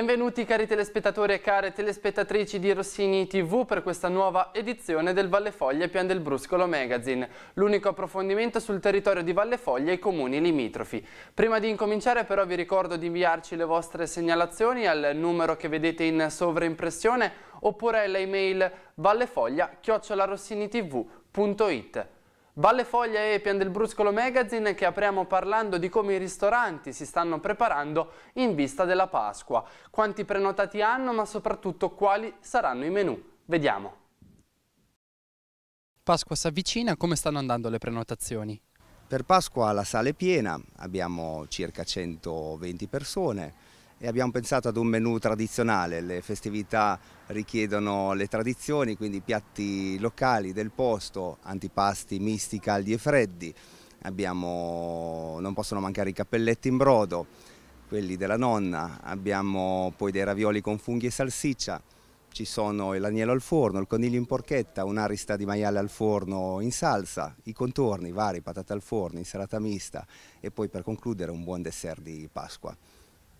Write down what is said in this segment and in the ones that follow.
Benvenuti cari telespettatori e care telespettatrici di Rossini TV per questa nuova edizione del Valle Foglia Pian del Bruscolo Magazine, l'unico approfondimento sul territorio di Valle Foglia e i comuni limitrofi. Prima di incominciare però vi ricordo di inviarci le vostre segnalazioni al numero che vedete in sovraimpressione oppure all'email vallefoglia.it. Valle Foglia e Pian del Bruscolo Magazine che apriamo parlando di come i ristoranti si stanno preparando in vista della Pasqua, quanti prenotati hanno ma soprattutto quali saranno i menù. Vediamo. Pasqua si avvicina, come stanno andando le prenotazioni? Per Pasqua la sala è piena, abbiamo circa 120 persone, e abbiamo pensato ad un menù tradizionale, le festività richiedono le tradizioni, quindi piatti locali del posto, antipasti misti, caldi e freddi, abbiamo, non possono mancare i cappelletti in brodo, quelli della nonna, abbiamo poi dei ravioli con funghi e salsiccia, ci sono l'agnello al forno, il coniglio in porchetta, un'arista di maiale al forno in salsa, i contorni vari, patate al forno, insalata mista e poi per concludere un buon dessert di Pasqua.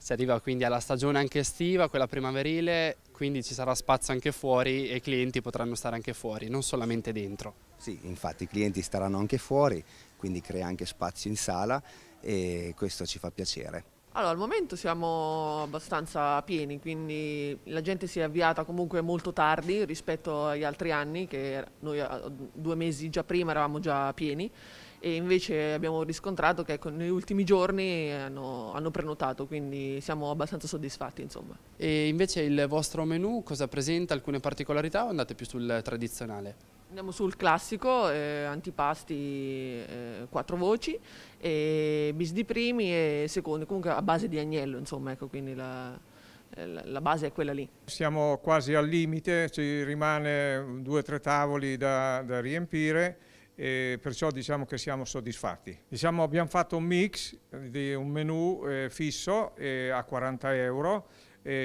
Si arriva quindi alla stagione anche estiva, quella primaverile, quindi ci sarà spazio anche fuori e i clienti potranno stare anche fuori, non solamente dentro. Sì, infatti i clienti staranno anche fuori, quindi crea anche spazio in sala e questo ci fa piacere. Allora, al momento siamo abbastanza pieni, quindi la gente si è avviata comunque molto tardi rispetto agli altri anni, che noi eh, due mesi già prima eravamo già pieni e invece abbiamo riscontrato che ecco, negli ultimi giorni hanno, hanno, prenotato, quindi siamo abbastanza soddisfatti. Insomma. E invece il vostro menù cosa presenta? Alcune particolarità o andate più sul tradizionale? Andiamo sul classico, eh, antipasti eh, quattro voci, eh, bis di primi e secondi, comunque a base di agnello, insomma, ecco, quindi la, la base è quella lì. Siamo quasi al limite, ci rimane due o tre tavoli da, da riempire eh, perciò diciamo che siamo soddisfatti. Diciamo abbiamo fatto un mix di un menu eh, fisso eh, a 40 euro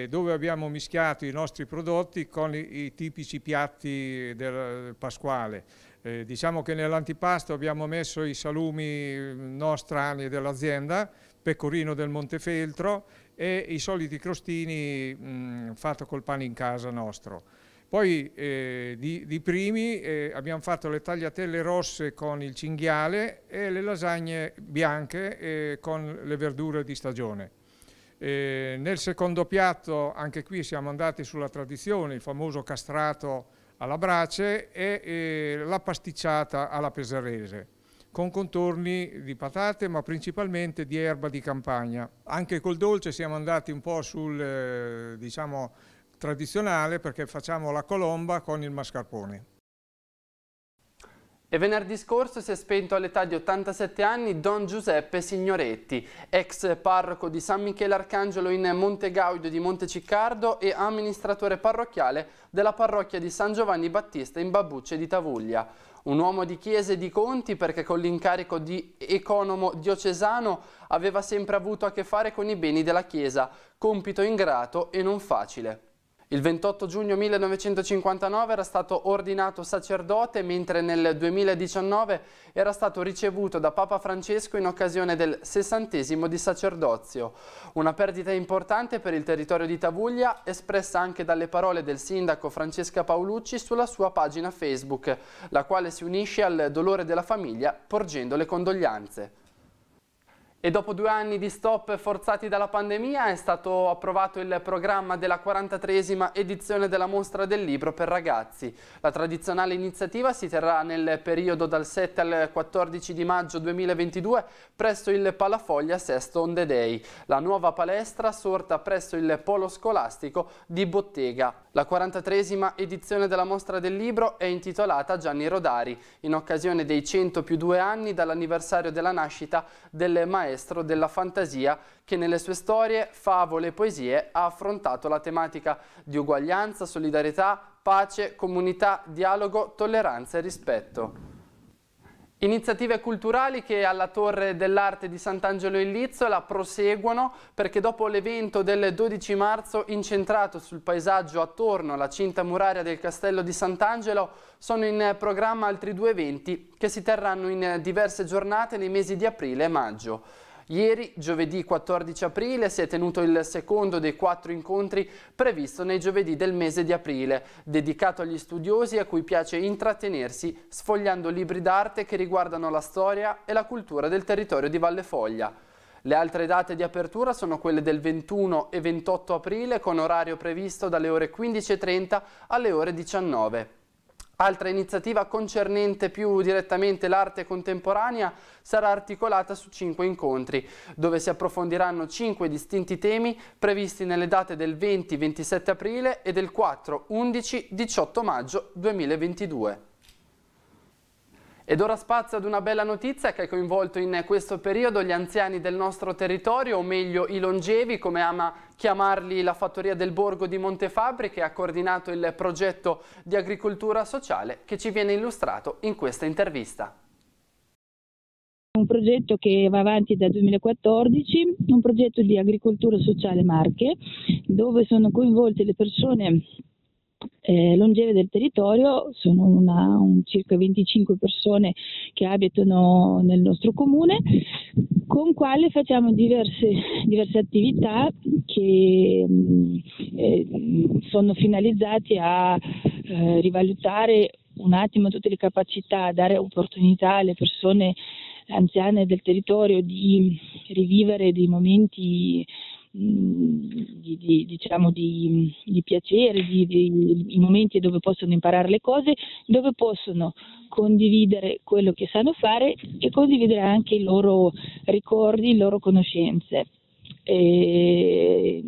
dove abbiamo mischiato i nostri prodotti con i, i tipici piatti del Pasquale. Eh, diciamo che nell'antipasto abbiamo messo i salumi non strani dell'azienda, pecorino del Montefeltro e i soliti crostini mh, mm, fatto col pane in casa nostro. Poi eh, di, di, primi eh, abbiamo fatto le tagliatelle rosse con il cinghiale e le lasagne bianche eh, con le verdure di stagione. Eh, nel secondo piatto anche qui siamo andati sulla tradizione, il famoso castrato alla brace e eh, la pasticciata alla pesarese con contorni di patate ma principalmente di erba di campagna. Anche col dolce siamo andati un po' sul, eh, diciamo, tradizionale perché facciamo la colomba con il mascarpone. E venerdì scorso si è spento all'età di 87 anni Don Giuseppe Signoretti, ex parroco di San Michele Arcangelo in Monte Gaudio di Monteciccardo e amministratore parrocchiale della parrocchia di San Giovanni Battista in Babucce di Tavuglia. Un uomo di chiese e di conti perché con l'incarico di economo diocesano aveva sempre avuto a che fare con i beni della chiesa, compito ingrato e non facile. Il 28 giugno 1959 era stato ordinato sacerdote, mentre nel 2019 era stato ricevuto da Papa Francesco in occasione del sessantesimo di sacerdozio. Una perdita importante per il territorio di Tavuglia, espressa anche dalle parole del sindaco Francesca Paolucci sulla sua pagina Facebook, la quale si unisce al dolore della famiglia porgendo le condoglianze. E dopo due anni di stop forzati dalla pandemia è stato approvato il programma della 43esima edizione della mostra del libro per ragazzi. La tradizionale iniziativa si terrà nel periodo dal 7 al 14 di maggio 2022 presso il Palafoglia Sesto Onde Day, la nuova palestra sorta presso il polo scolastico di Bottega. La 43esima edizione della mostra del libro è intitolata Gianni Rodari, in occasione dei 100 più due anni dall'anniversario della nascita del maestro maestro della fantasia che nelle sue storie, favole e poesie ha affrontato la tematica di uguaglianza, solidarietà, pace, comunità, dialogo, tolleranza e rispetto. Iniziative culturali che alla Torre dell'Arte di Sant'Angelo in Lizzola proseguono perché dopo l'evento del 12 marzo incentrato sul paesaggio attorno alla cinta muraria del castello di Sant'Angelo sono in programma altri due eventi che si terranno in diverse giornate nei mesi di aprile e maggio. Ieri, giovedì 14 aprile, si è tenuto il secondo dei quattro incontri previsto nei giovedì del mese di aprile, dedicato agli studiosi a cui piace intrattenersi sfogliando libri d'arte che riguardano la storia e la cultura del territorio di Valle Foglia. Le altre date di apertura sono quelle del 21 e 28 aprile con orario previsto dalle ore 15.30 alle ore 19. Altra iniziativa concernente più direttamente l'arte contemporanea sarà articolata su cinque incontri, dove si approfondiranno cinque distinti temi previsti nelle date del 20-27 aprile e del 4-11-18 maggio 2022. Ed ora spazio ad una bella notizia che ha coinvolto in questo periodo gli anziani del nostro territorio, o meglio i longevi, come ama chiamarli la Fattoria del Borgo di Montefabri, che ha coordinato il progetto di agricoltura sociale che ci viene illustrato in questa intervista. Un progetto che va avanti dal 2014, un progetto di agricoltura sociale Marche, dove sono coinvolte le persone eh, longeve del territorio, sono una, un, circa 25 persone che abitano nel nostro comune, con quale facciamo diverse, diverse attività che mm, eh, sono finalizzate a eh, rivalutare un attimo tutte le capacità, dare opportunità alle persone anziane del territorio di rivivere dei momenti di, di, diciamo di, di piacere, i momenti dove possono imparare le cose, dove possono condividere quello che sanno fare e condividere anche i loro ricordi, le loro conoscenze. E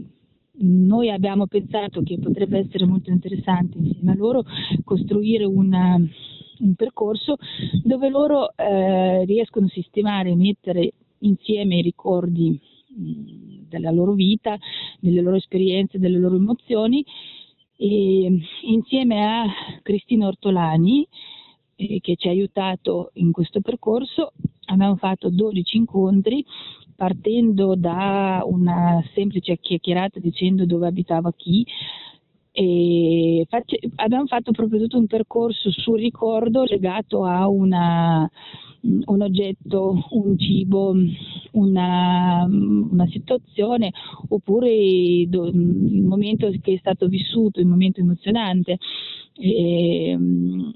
noi abbiamo pensato che potrebbe essere molto interessante insieme a loro costruire una, un percorso dove loro eh, riescono a sistemare e mettere insieme i ricordi mm, della loro vita, delle loro esperienze, delle loro emozioni. E insieme a Cristina Ortolani, eh, che ci ha aiutato in questo percorso, abbiamo fatto 12 incontri partendo da una semplice chiacchierata dicendo dove abitava chi. Face- abbiamo fatto proprio tutto un percorso sul ricordo legato a una Mm, un oggetto, un cibo, una, eh, una situazione oppure il momento che è stato vissuto, il momento emozionante. E, ehm,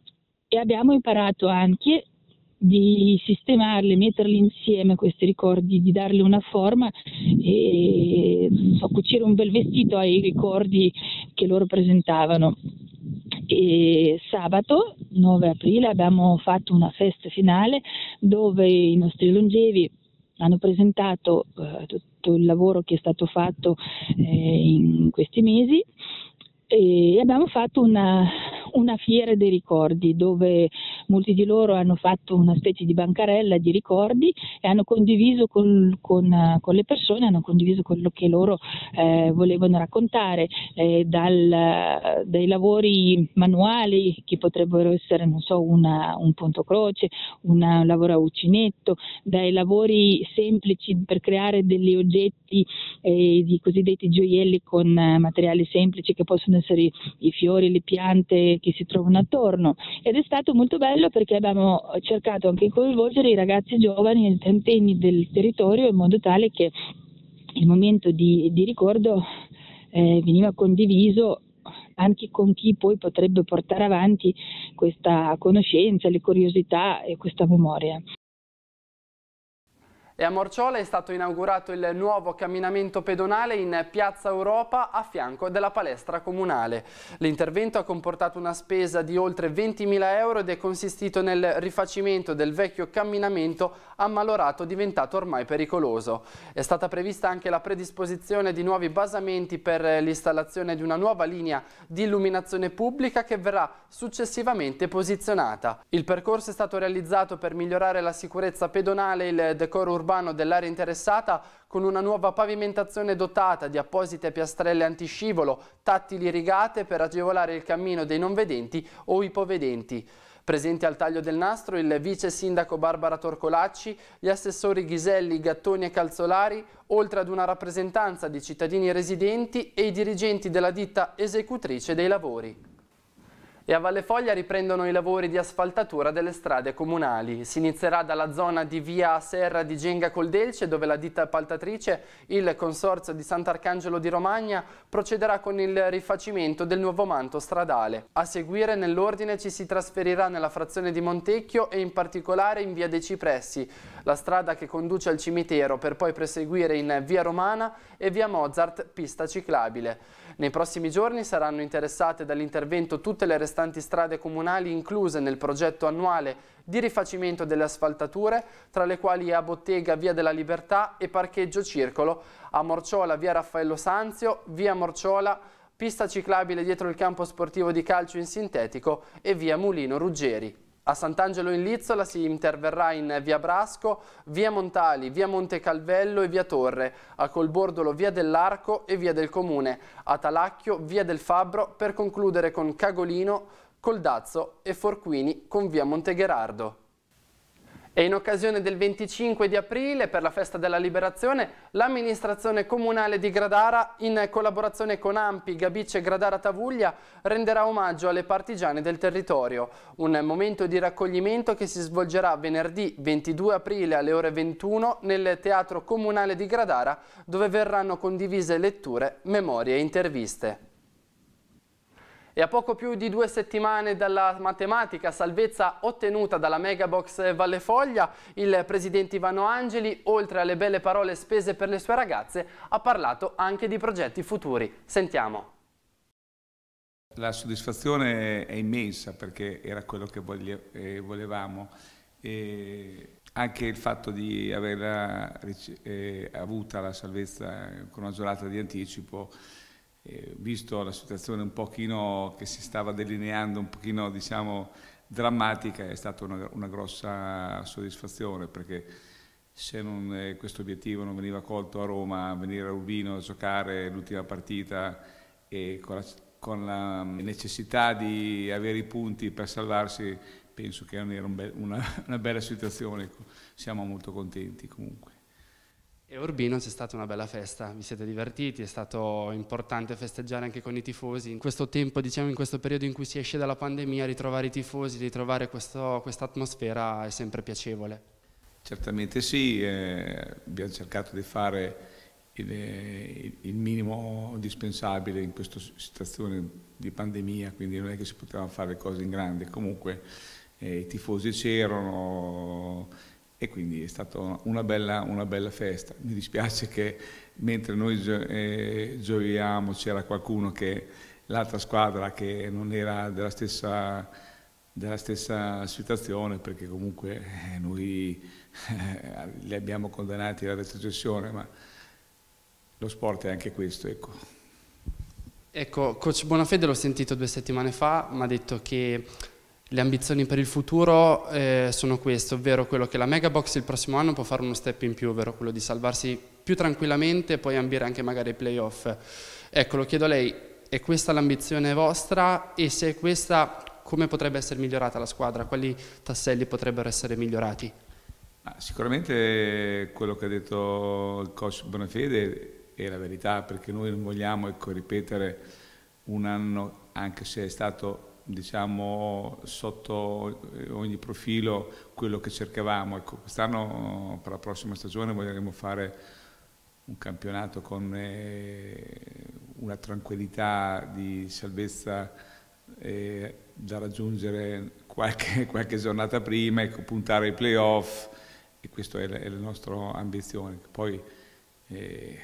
e abbiamo imparato anche di sistemarli, metterli insieme questi ricordi, di dargli una forma e so, cucire un bel vestito ai ricordi che loro presentavano. E sabato 9 aprile abbiamo fatto una festa finale dove i nostri longevi hanno presentato eh, tutto il lavoro che è stato fatto eh, in questi mesi e abbiamo fatto una, una fiera dei ricordi dove molti di loro hanno fatto una specie di bancarella di ricordi e hanno condiviso col, con, con, le persone, hanno condiviso quello che loro eh, volevano raccontare, eh, dal, dai lavori manuali che potrebbero essere so, una, un punto croce, una, un lavoro a uccinetto, dai lavori semplici per creare degli oggetti, eh, di cosiddetti gioielli con eh, materiali semplici che possono dispenseri, i fiori, le piante che si trovano attorno ed è stato molto bello perché abbiamo cercato anche di coinvolgere i ragazzi giovani e i trentenni del territorio in modo tale che il momento di, di ricordo eh, veniva condiviso anche con chi poi potrebbe portare avanti questa conoscenza, le curiosità e questa memoria. E a Morciola è stato inaugurato il nuovo camminamento pedonale in Piazza Europa a fianco della palestra comunale. L'intervento ha comportato una spesa di oltre 20.000 euro ed è consistito nel rifacimento del vecchio camminamento ammalorato diventato ormai pericoloso. È stata prevista anche la predisposizione di nuovi basamenti per l'installazione di una nuova linea di illuminazione pubblica che verrà successivamente posizionata. Il percorso è stato realizzato per migliorare la sicurezza pedonale e il decoro urbano urbano dell'area interessata con una nuova pavimentazione dotata di apposite piastrelle antiscivolo, tattili rigate per agevolare il cammino dei non vedenti o ipovedenti. Presenti al taglio del nastro il vice sindaco Barbara Torcolacci, gli assessori Ghiselli, Gattoni e Calzolari, oltre ad una rappresentanza di cittadini residenti e i dirigenti della ditta esecutrice dei lavori. E a Valle Foglia riprendono i lavori di asfaltatura delle strade comunali. Si inizierà dalla zona di via Serra di Genga Coldelce, dove la ditta appaltatrice, il Consorzio di Sant'Arcangelo di Romagna, procederà con il rifacimento del nuovo manto stradale. A seguire nell'ordine ci si trasferirà nella frazione di Montecchio e in particolare in via dei Cipressi, la strada che conduce al cimitero per poi proseguire in via Romana e via Mozart, pista ciclabile. Nei prossimi giorni saranno interessate dall'intervento tutte le restanti strade comunali incluse nel progetto annuale di rifacimento delle asfaltature, tra le quali a Bottega Via della Libertà e Parcheggio Circolo, a Morciola Via Raffaello Sanzio, Via Morciola, pista ciclabile dietro il campo sportivo di calcio in sintetico e Via Mulino Ruggeri a Sant'Angelo in Lizzola si interverrà in via Brasco, via Montali, via Monte Calvello e via Torre, a Colbordolo via dell'Arco e via del Comune, a Talacchio via del Fabbro per concludere con Cagolino, Coldazzo e Forquini con via Montegherardo. E in occasione del 25 di aprile, per la festa della liberazione, l'amministrazione comunale di Gradara, in collaborazione con Ampi, Gabice e Gradara Tavuglia, renderà omaggio alle partigiane del territorio. Un momento di raccoglimento che si svolgerà venerdì 22 aprile alle ore 21 nel Teatro Comunale di Gradara, dove verranno condivise letture, memorie e interviste. E a poco più di due settimane dalla matematica salvezza ottenuta dalla Megabox Valle Foglia, il presidente Ivano Angeli, oltre alle belle parole spese per le sue ragazze, ha parlato anche di progetti futuri. Sentiamo. La soddisfazione è immensa perché era quello che eh, volevamo. E anche il fatto di aver eh, avuta la salvezza con una giornata di anticipo eh, visto la situazione un pochino che si stava delineando, un pochino diciamo drammatica, è stata una, una grossa soddisfazione perché se non, eh, questo obiettivo non veniva colto a Roma, venire a Urbino a giocare l'ultima partita e con la, con la, necessità di avere i punti per salvarsi, penso che non era un be una, una bella situazione, ecco. siamo molto contenti comunque. E Urbino c'è stata una bella festa, vi siete divertiti, è stato importante festeggiare anche con i tifosi. In questo tempo, diciamo in questo periodo in cui si esce dalla pandemia, ritrovare i tifosi, ritrovare questa atmosfera è sempre piacevole. Certamente sì, eh, abbiamo cercato di fare il, eh, il minimo indispensabile in questa situazione di pandemia, quindi non è che si potevano fare cose in grande, comunque eh, i tifosi c'erano e quindi è stata una bella, una bella festa. Mi dispiace che mentre noi gio- eh, gioiamo c'era qualcuno che l'altra squadra che non era della stessa, della stessa situazione perché comunque eh, noi eh, li abbiamo condannati alla retrocessione, ma lo sport è anche questo. Ecco. Ecco, coach Bonafede l'ho sentito due settimane fa, mi ha detto che le ambizioni per il futuro eh, sono queste, ovvero quello che la Megabox il prossimo anno può fare uno step in più, ovvero quello di salvarsi più tranquillamente e poi ambire anche magari ai playoff. Ecco, lo chiedo a lei, è questa l'ambizione vostra e se è questa come potrebbe essere migliorata la squadra? Quali tasselli potrebbero essere migliorati? sicuramente quello che ha detto il coach Bonafede è la verità perché noi non vogliamo ecco, ripetere un anno, anche se è stato diciamo, sotto eh, ogni profilo quello che cercavamo. Ecco, quest'anno per la prossima stagione vogliamo fare un campionato con eh, una tranquillità di salvezza eh, da raggiungere qualche, qualche, giornata prima, ecco, puntare ai playoff e questa è, la, è la nostra ambizione. Poi, eh,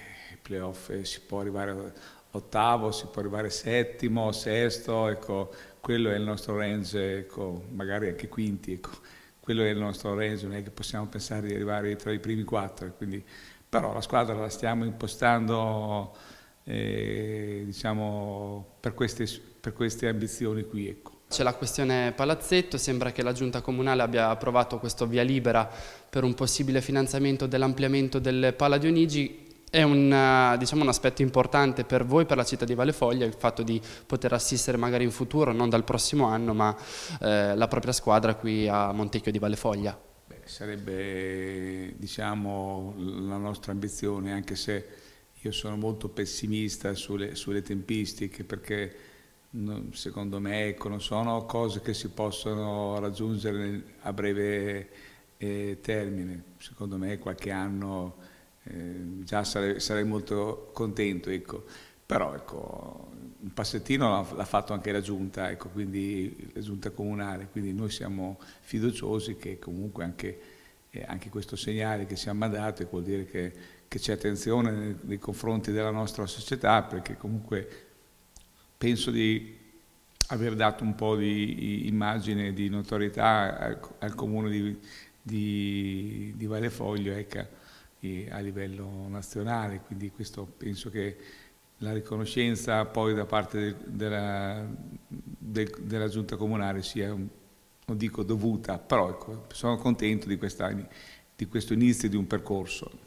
playoff si può arrivare ottavo, si può arrivare settimo, sesto, ecco, quello è il nostro range, ecco, magari anche quinti, ecco, quello è il nostro range, non è che possiamo pensare di arrivare tra i primi quattro, quindi, però la squadra la stiamo impostando eh, diciamo, per, queste, per, queste, ambizioni qui. Ecco. C'è la questione palazzetto, sembra che la giunta comunale abbia approvato questo via libera per un possibile finanziamento dell'ampliamento del Pala di Onigi è un, eh, diciamo, un, aspetto importante per voi, per la città di Vallefoglia, il fatto di poter assistere magari in futuro, non dal prossimo anno, ma eh, la propria squadra qui a Montecchio di Vallefoglia? Beh, sarebbe diciamo, la nostra ambizione, anche se io sono molto pessimista sulle, sulle tempistiche, perché secondo me ecco, non sono cose che si possono raggiungere a breve eh, termine. Secondo me qualche anno eh, già sarei, sarei, molto contento. Ecco. Però ecco, un passettino l'ha fatto anche la giunta, ecco, quindi, la giunta comunale, quindi noi siamo fiduciosi che comunque anche, eh, anche questo segnale che siamo mandati vuol dire che, che c'è attenzione nei, nei confronti della nostra società perché comunque penso di aver dato un po' di immagine, di notorietà al, al comune di, di, di Vallefoglio. Ecco a livello nazionale, quindi questo penso che la riconoscenza poi da parte del, della, del, della, giunta comunale sia, non dico dovuta, però ecco, sono contento di, questa, di questo inizio di un percorso.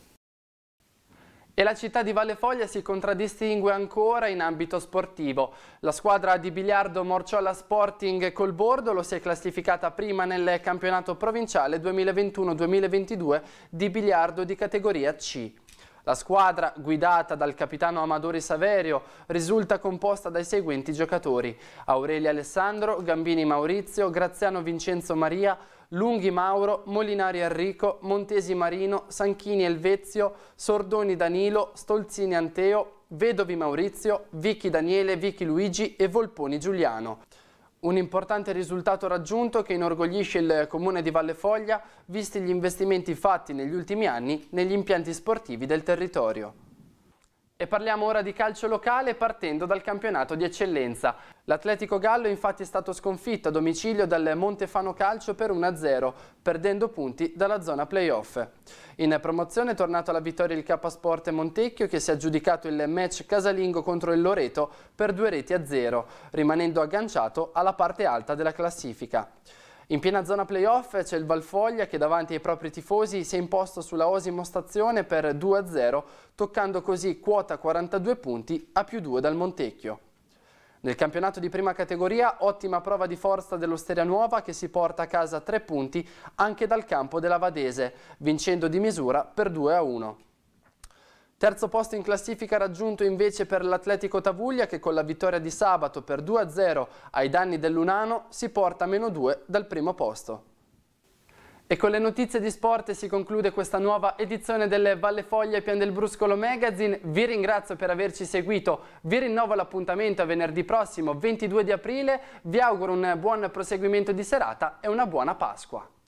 E la città di Valle Foglia si contraddistingue ancora in ambito sportivo. La squadra di biliardo Morciola Sporting col Bordolo si è classificata prima nel campionato provinciale 2021-2022 di biliardo di categoria C. La squadra, guidata dal capitano Amadori Saverio, risulta composta dai seguenti giocatori. Aurelio Alessandro, Gambini Maurizio, Graziano Vincenzo Maria, Lunghi Mauro, Molinari Enrico, Montesi Marino, Sanchini Elvezio, Sordoni Danilo, Stolzini Anteo, Vedovi Maurizio, Vicky Daniele, Vicky Luigi e Volponi Giuliano. Un importante risultato raggiunto che inorgoglisce il comune di Valle Foglia, visti gli investimenti fatti negli ultimi anni negli impianti sportivi del territorio. E parliamo ora di calcio locale partendo dal campionato di eccellenza. L'Atletico Gallo infatti è stato sconfitto a domicilio dal Montefano Calcio per 1-0, perdendo punti dalla zona playoff. In promozione è tornato alla vittoria il Capasport Montecchio che si è aggiudicato il match casalingo contro il Loreto per due reti a zero, rimanendo agganciato alla parte alta della classifica. In piena zona playoff c'è il Valfoglia che davanti ai propri tifosi si è imposto sulla Osimo Stazione per 2-0, toccando così quota 42 punti a più 2 dal Montecchio. Nel campionato di prima categoria ottima prova di forza dell'Osteria Nuova che si porta a casa 3 punti anche dal campo della Vadese, vincendo di misura per 2 1. Terzo posto in classifica raggiunto invece per l'Atletico Tavuglia che con la vittoria di sabato per 2-0 ai danni dell'Unano si porta a meno 2 dal primo posto. E con le notizie di sport si conclude questa nuova edizione delle Valle Foglie e Pian del Bruscolo Magazine. Vi ringrazio per averci seguito, vi rinnovo l'appuntamento a venerdì prossimo 22 di aprile, vi auguro un buon proseguimento di serata e una buona Pasqua.